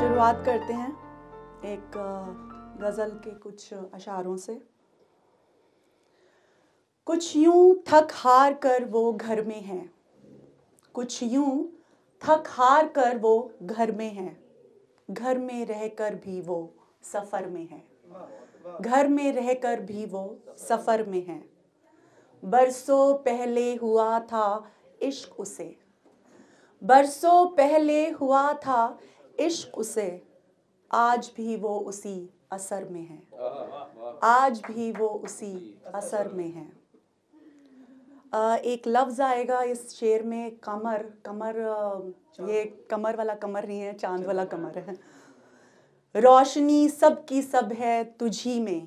शुरुआत करते हैं एक गज़ल के कुछ अशारों से कुछ यूं थक हार कर वो घर में है कुछ यूं थक हार कर वो घर में है घर में रहकर भी वो सफ़र में है घर में रहकर भी वो सफ़र में है बरसों पहले हुआ था इश्क उसे बरसों पहले हुआ था इश्क उसे आज भी वो उसी असर में है आज भी वो उसी असर में है एक लफ्ज़ आएगा इस शेर में कमर कमर ये कमर वाला कमर नहीं है चांद वाला कमर है रोशनी सब की सब है तुझी में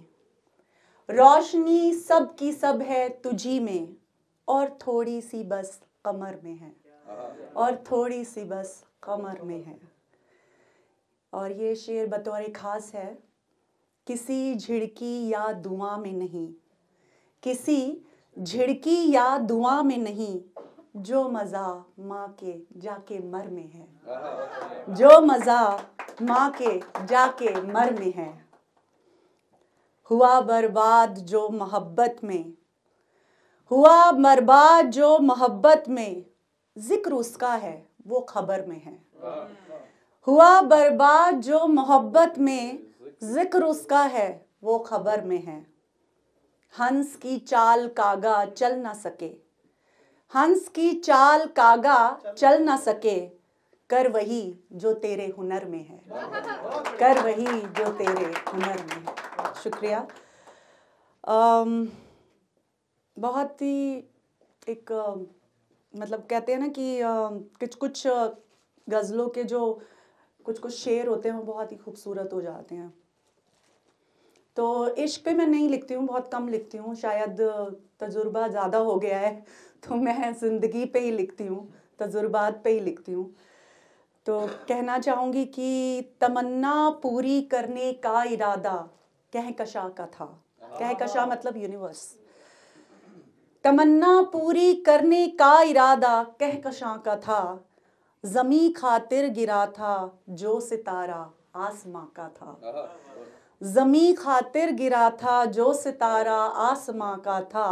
रोशनी सब की सब है तुझी में और थोड़ी सी बस कमर में है और थोड़ी सी बस कमर में है और ये शेर बतौर खास है किसी झिड़की या दुआ में नहीं किसी झिड़की या दुआ में नहीं जो मज़ा माँ के जाके मर में है जो मज़ा माँ के जाके मर में है हुआ बर्बाद जो मोहब्बत में हुआ बर्बाद जो मोहब्बत में जिक्र उसका है वो खबर में है हुआ बर्बाद जो मोहब्बत में जिक्र उसका है वो खबर में है हंस की चाल कागा चल ना सके हंस की चाल कागा चल ना सके कर वही जो तेरे हुनर में है कर वही जो तेरे हुनर में है शुक्रिया आम, बहुत ही एक मतलब कहते हैं ना कि कुछ कुछ गज़लों के जो कुछ कुछ शेर होते हैं वो बहुत ही खूबसूरत हो जाते हैं तो इश्क पे मैं नहीं लिखती हूँ बहुत कम लिखती हूँ शायद तजुर्बा ज़्यादा हो गया है तो मैं ज़िंदगी पे ही लिखती हूँ तजुर्बात पे ही लिखती हूँ तो कहना चाहूँगी कि तमन्ना पूरी करने का इरादा कहकशा का था कहकशा मतलब यूनिवर्स तमन्ना पूरी करने का इरादा कहकशा का था जमी खातिर गिरा था जो सितारा आसमां का था जमी खातिर गिरा था जो सितारा आसमां का था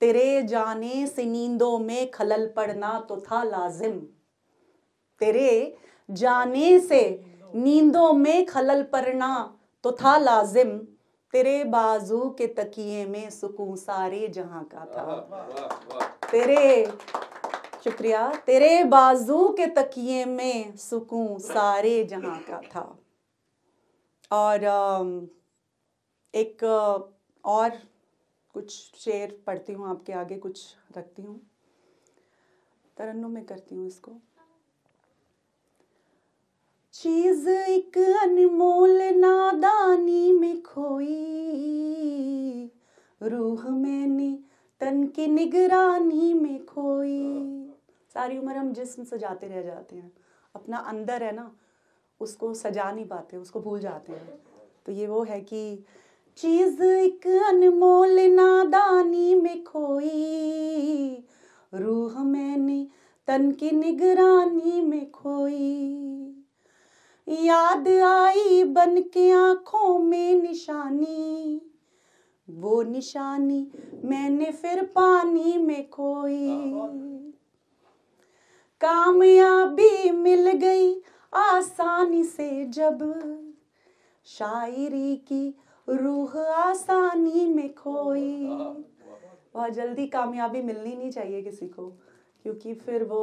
तेरे जाने से नींदों में खलल पड़ना तो था लाजिम तेरे जाने से नींदों में खलल पड़ना तो था लाजिम तेरे बाजू के तकिए में सुकून सारे जहां का था तेरे शुक्रिया तेरे बाजू के तकिए में सुकून सारे जहां का था और एक और कुछ शेर पढ़ती हूँ आपके आगे कुछ रखती हूँ तरन्नो में करती हूँ इसको चीज एक अनमोल नादानी में खोई रूह मैंने तन की निगरानी में खोई सारी उम्र हम जिसम सजाते रह जाते हैं अपना अंदर है ना उसको सजा नहीं पाते उसको भूल जाते हैं तो ये वो है कि चीज एक अनमोल नादानी में खोई रूह मैंने तन की निगरानी में खोई याद आई बन के आंखों में निशानी वो निशानी मैंने फिर पानी में खोई हाँ, कामयाबी मिल गई आसानी से जब शायरी की रूह आसानी में खोई बहुत जल्दी कामयाबी मिलनी नहीं चाहिए किसी को क्योंकि फिर वो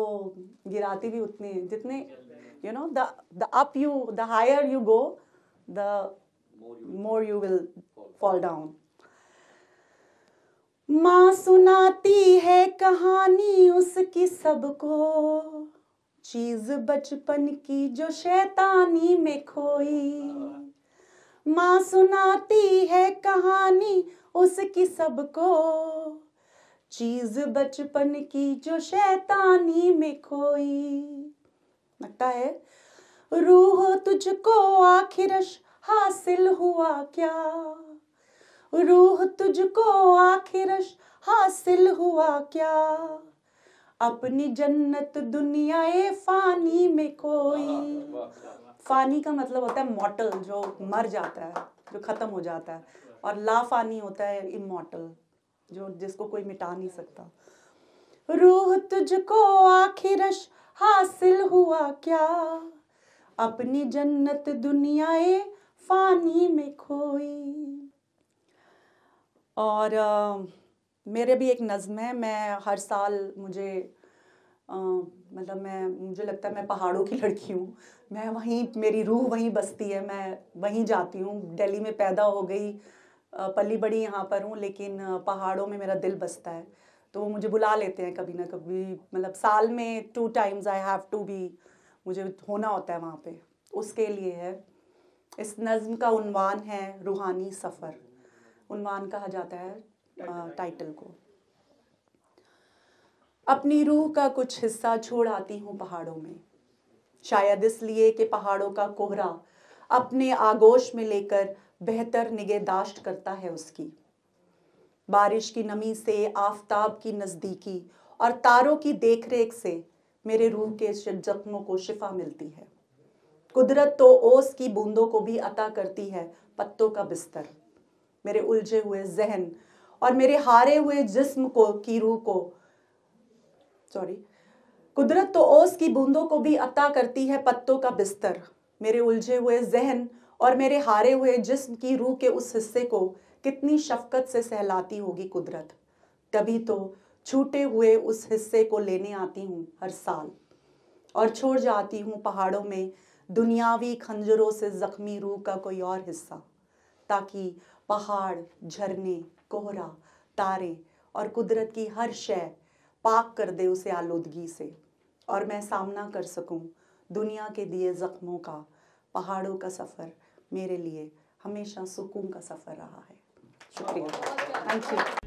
गिराती भी उतने जितने you know the up you the higher you go the more you will fall down माँ सुनाती है कहानी उसकी सबको चीज बचपन की जो शैतानी में खोई माँ सुनाती है कहानी उसकी सबको चीज बचपन की जो शैतानी में खोई लगता है रूह तुझको आखिरश हासिल हुआ क्या रूह तुझको आखिरश हासिल हुआ क्या अपनी जन्नत दुनिया ए फानी में कोई फानी का मतलब होता है मॉटल जो मर जाता है जो ख़त्म हो जाता है और लाफानी होता है इमोटल जो जिसको कोई मिटा नहीं सकता रूह तुझको आखिरश हासिल हुआ क्या अपनी जन्नत दुनिया ए फानी में खोई और मेरे भी एक नज़म है मैं हर साल मुझे मतलब मैं मुझे लगता है मैं पहाड़ों की लड़की हूँ मैं वहीं मेरी रूह वहीं बसती है मैं वहीं जाती हूँ दिल्ली में पैदा हो गई पली बड़ी यहाँ पर हूँ लेकिन पहाड़ों में मेरा दिल बसता है तो वो मुझे बुला लेते हैं कभी ना कभी मतलब साल में two times I have to be मुझे होना होता है वहाँ पे उसके लिए है इस नज़म का उनवान है रूहानी सफ़र उनवान कहा जाता है टाइटल को अपनी रूह का कुछ हिस्सा छोड़ आती हूं पहाड़ों में शायद इसलिए कि पहाड़ों का कोहरा अपने आगोश में लेकर बेहतर निगहदाश्त करता है उसकी बारिश की नमी से आफताब की नज़दीकी और तारों की देखरेख से मेरे रूह के जख्मों को शिफा मिलती है कुदरत तो ओस की बूंदों को भी अता करती है पत्तों का बिस्तर मेरे उलझे हुए जहन और मेरे हारे हुए जिस्म को की रूह को सॉरी कुदरत तो ओस की बूंदों को भी अता करती है पत्तों का बिस्तर मेरे उलझे हुए जहन और मेरे हारे हुए जिस्म की रूह के उस हिस्से को कितनी शफकत से सहलाती होगी कुदरत कभी तो छूटे हुए उस हिस्से को लेने आती हूँ हर साल और छोड़ जाती हूँ पहाड़ों में दुनियावी खंजरों से ज़ख्मी रूह का कोई और हिस्सा ताकि पहाड़ झरने कोहरा तारे और कुदरत की हर शय पाक कर दे उसे आलूदगी से और मैं सामना कर सकूं दुनिया के दिए ज़ख्मों का पहाड़ों का सफ़र मेरे लिए हमेशा सुकून का सफ़र रहा है शुक्रिया थैंक यू